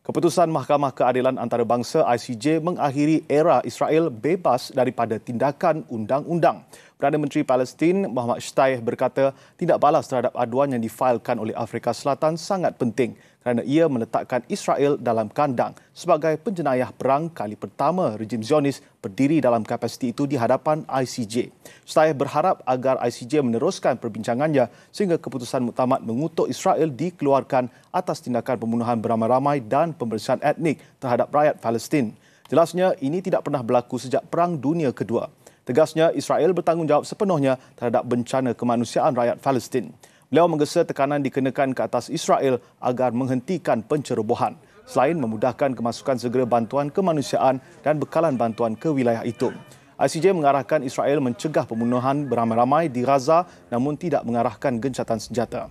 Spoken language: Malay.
Keputusan Mahkamah Keadilan Antarabangsa ICJ mengakhiri era Israel bebas daripada tindakan undang-undang. Perdana Menteri Palestin Muhammad Shtayeh berkata tidak balas terhadap aduan yang difailkan oleh Afrika Selatan sangat penting kerana ia meletakkan Israel dalam kandang sebagai penjenayah perang kali pertama rejim Zionis berdiri dalam kapasiti itu di hadapan ICJ. Shtayeh berharap agar ICJ meneruskan perbincangannya sehingga keputusan muktamad mengutuk Israel dikeluarkan atas tindakan pembunuhan beramai-ramai dan pembersihan etnik terhadap rakyat Palestin. Jelasnya, ini tidak pernah berlaku sejak Perang Dunia Kedua. Tegasnya, Israel bertanggungjawab sepenuhnya terhadap bencana kemanusiaan rakyat Palestin. Beliau menggesa tekanan dikenakan ke atas Israel agar menghentikan pencerobohan selain memudahkan kemasukan segera bantuan kemanusiaan dan bekalan bantuan ke wilayah itu. ICJ mengarahkan Israel mencegah pembunuhan beramai-ramai di Gaza namun tidak mengarahkan gencatan senjata.